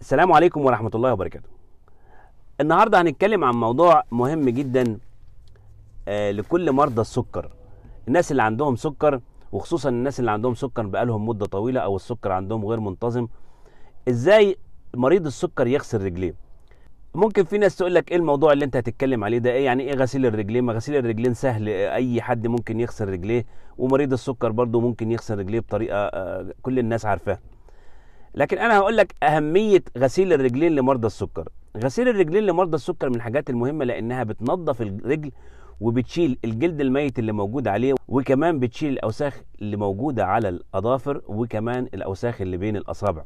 السلام عليكم ورحمة الله وبركاته النهاردة هنتكلم عن موضوع مهم جدا آه، لكل مرضى السكر الناس اللي عندهم سكر وخصوصا الناس اللي عندهم سكر بقالهم مدة طويلة او السكر عندهم غير منتظم ازاي مريض السكر يغسل رجليه ممكن في ناس تقول لك ايه الموضوع اللي انت هتتكلم عليه ده ايه يعني ايه غسيل الرجلين ما غسيل الرجلين سهل اي حد ممكن يغسل رجليه ومريض السكر برضه ممكن يغسل رجليه بطريقه آه، كل الناس عارفاها لكن انا هقول لك اهميه غسيل الرجلين لمرضى السكر غسيل الرجلين لمرضى السكر من الحاجات المهمه لانها بتنظف الرجل وبتشيل الجلد الميت اللي موجود عليه وكمان بتشيل الاوساخ اللي موجوده على الاظافر وكمان الاوساخ اللي بين الاصابع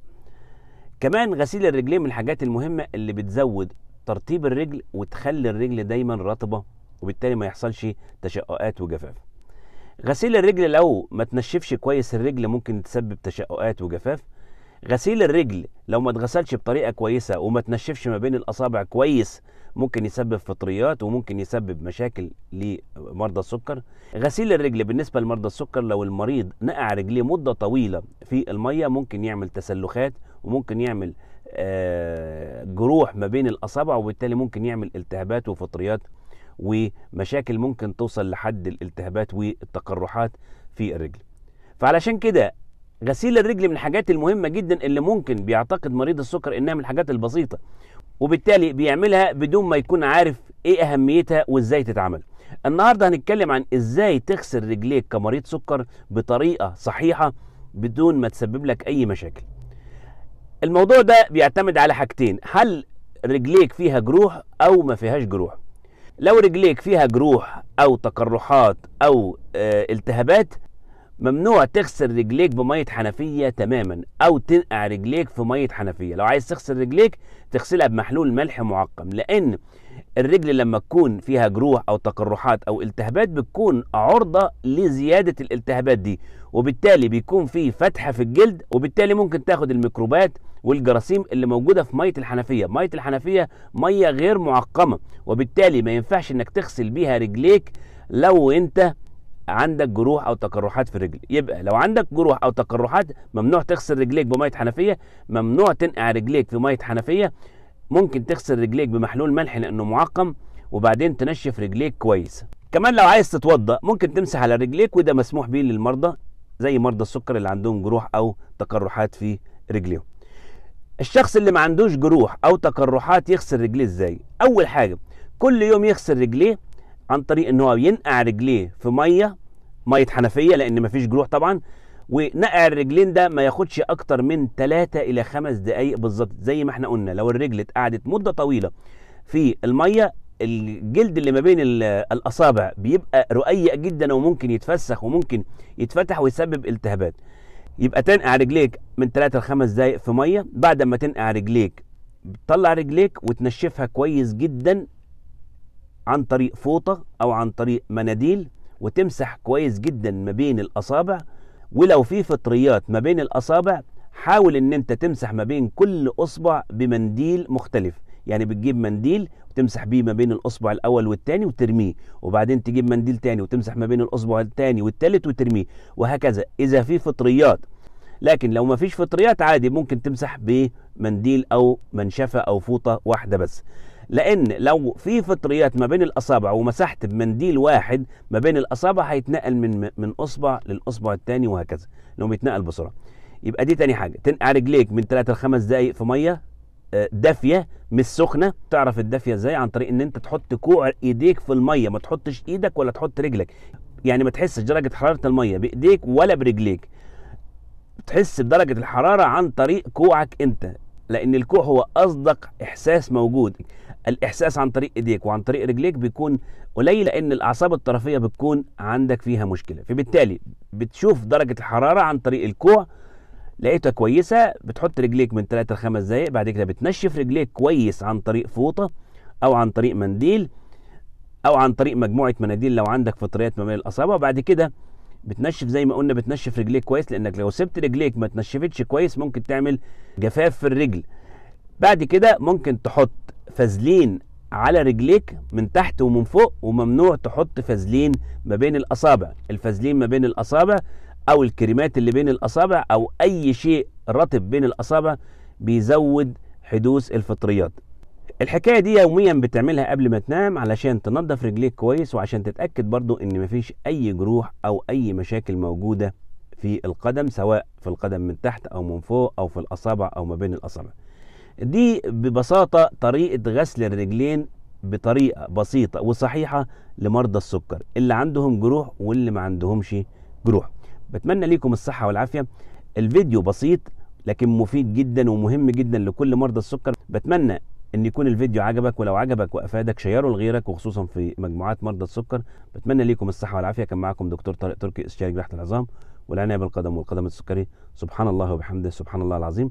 كمان غسيل الرجلين من الحاجات المهمه اللي بتزود ترطيب الرجل وتخلي الرجل دايما رطبه وبالتالي ما يحصلش تشققات وجفاف غسيل الرجل لو ما تنشفش كويس الرجل ممكن تسبب تشققات وجفاف غسيل الرجل لو ما اتغسلش بطريقه كويسه وما تنشفش ما بين الاصابع كويس ممكن يسبب فطريات وممكن يسبب مشاكل لمرضى السكر غسيل الرجل بالنسبه لمرضى السكر لو المريض نقع رجليه مده طويله في الميه ممكن يعمل تسلخات وممكن يعمل آه، جروح ما بين الاصابع وبالتالي ممكن يعمل التهابات وفطريات ومشاكل ممكن توصل لحد الالتهابات والتقرحات في الرجل فعلشان كده غسيل الرجل من الحاجات المهمه جدا اللي ممكن بيعتقد مريض السكر انها من الحاجات البسيطه وبالتالي بيعملها بدون ما يكون عارف ايه اهميتها وازاي تتعمل النهارده هنتكلم عن ازاي تغسل رجليك كمريض سكر بطريقه صحيحه بدون ما تسبب لك اي مشاكل الموضوع ده بيعتمد على حاجتين هل رجليك فيها جروح او ما فيهاش جروح لو رجليك فيها جروح او تقرحات او آه، التهابات ممنوع تغسل رجليك بميه حنفيه تماما او تنقع رجليك في ميه حنفيه لو عايز تغسل رجليك تغسلها بمحلول ملح معقم لان الرجل لما تكون فيها جروح او تقرحات او التهابات بتكون عرضه لزياده الالتهابات دي وبالتالي بيكون في فتحه في الجلد وبالتالي ممكن تاخد الميكروبات والجراثيم اللي موجوده في ميه الحنفيه ميه الحنفيه ميه غير معقمه وبالتالي ما ينفعش انك تغسل بيها رجليك لو انت عندك جروح او تقرحات في الرجل يبقى لو عندك جروح او تقرحات ممنوع تغسل رجليك بميه حنفيه ممنوع تنقع رجليك في ميه حنفيه ممكن تغسل رجليك بمحلول ملح لانه معقم وبعدين تنشف رجليك كويس كمان لو عايز تتوضا ممكن تمسح على رجليك وده مسموح بيه للمرضى زي مرضى السكر اللي عندهم جروح او تقرحات في رجليهم الشخص اللي ما عندوش جروح او تقرحات يغسل رجليه ازاي اول حاجه كل يوم يغسل رجليه عن طريق ان هو ينقع رجليه في ميه ميه حنفيه لان مفيش جروح طبعا ونقع الرجلين ده ما ياخدش اكتر من 3 الى 5 دقائق بالظبط زي ما احنا قلنا لو الرجل اتقعدت مده طويله في الميه الجلد اللي ما بين الاصابع بيبقى رقيق جدا وممكن يتفسخ وممكن يتفتح ويسبب التهابات يبقى تنقع رجليك من 3 ل 5 دقائق في ميه بعد ما تنقع رجليك تطلع رجليك وتنشفها كويس جدا عن طريق فوطة أو عن طريق مناديل وتمسح كويس جدا ما بين الأصابع ولو في فطريات ما بين الأصابع حاول إن أنت تمسح ما بين كل أصبع بمنديل مختلف يعني بتجيب منديل وتمسح بيه ما بين الاصبع الاول والثاني وترميه وبعدين تجيب منديل تاني وتمسح ما بين الاصبع الثاني والثالث وترميه وهكذا اذا في فطريات لكن لو ما فيش فطريات عادي ممكن تمسح بمنديل او منشفه او فوطه واحده بس لان لو في فطريات ما بين الاصابع ومسحت بمنديل واحد ما بين الاصابع هيتنقل من من اصبع للاصبع الثاني وهكذا لو بيتنقل بسرعه يبقى دي تاني حاجه تنقع رجليك من 3 ل 5 دقائق في ميه آه، دافيه مش سخنه تعرف الدافيه ازاي عن طريق ان انت تحط كوع ايديك في الميه ما تحطش ايدك ولا تحط رجلك يعني ما تحسش درجه حراره الميه بايديك ولا برجليك تحس بدرجه الحراره عن طريق كوعك انت لان الكوع هو اصدق احساس موجود الاحساس عن طريق ايديك وعن طريق رجليك بيكون قليل لان الاعصاب الطرفيه بتكون عندك فيها مشكله فبالتالي بتشوف درجه الحراره عن طريق الكوع لقيتها كويسه بتحط رجليك من 3 ل 5 دقائق بعد كده بتنشف رجليك كويس عن طريق فوطه او عن طريق منديل او عن طريق مجموعه مناديل لو عندك فطريات ما بين الاصابع وبعد كده بتنشف زي ما قلنا بتنشف رجليك كويس لانك لو سبت رجليك ما تنشفتش كويس ممكن تعمل جفاف في الرجل بعد كده ممكن تحط فازلين على رجليك من تحت ومن فوق وممنوع تحط فازلين ما بين الاصابع الفازلين ما بين الاصابع او الكريمات اللي بين الاصابع او اي شيء رطب بين الاصابع بيزود حدوث الفطريات الحكايه دي يوميا بتعملها قبل ما تنام علشان تنظف رجليك كويس وعشان تتاكد برضو ان مفيش اي جروح او اي مشاكل موجوده في القدم سواء في القدم من تحت او من فوق او في الاصابع او ما بين الاصابع دي ببساطة طريقة غسل الرجلين بطريقة بسيطة وصحيحة لمرضى السكر اللي عندهم جروح واللي ما عندهمش جروح بتمنى ليكم الصحة والعافية الفيديو بسيط لكن مفيد جدا ومهم جدا لكل مرضى السكر بتمنى ان يكون الفيديو عجبك ولو عجبك وافادك شيره لغيرك وخصوصا في مجموعات مرضى السكر بتمنى ليكم الصحه والعافيه كان معكم دكتور طارق تركي استشاري جراحه العظام والعنايه بالقدم والقدم السكري سبحان الله وبحمده سبحان الله العظيم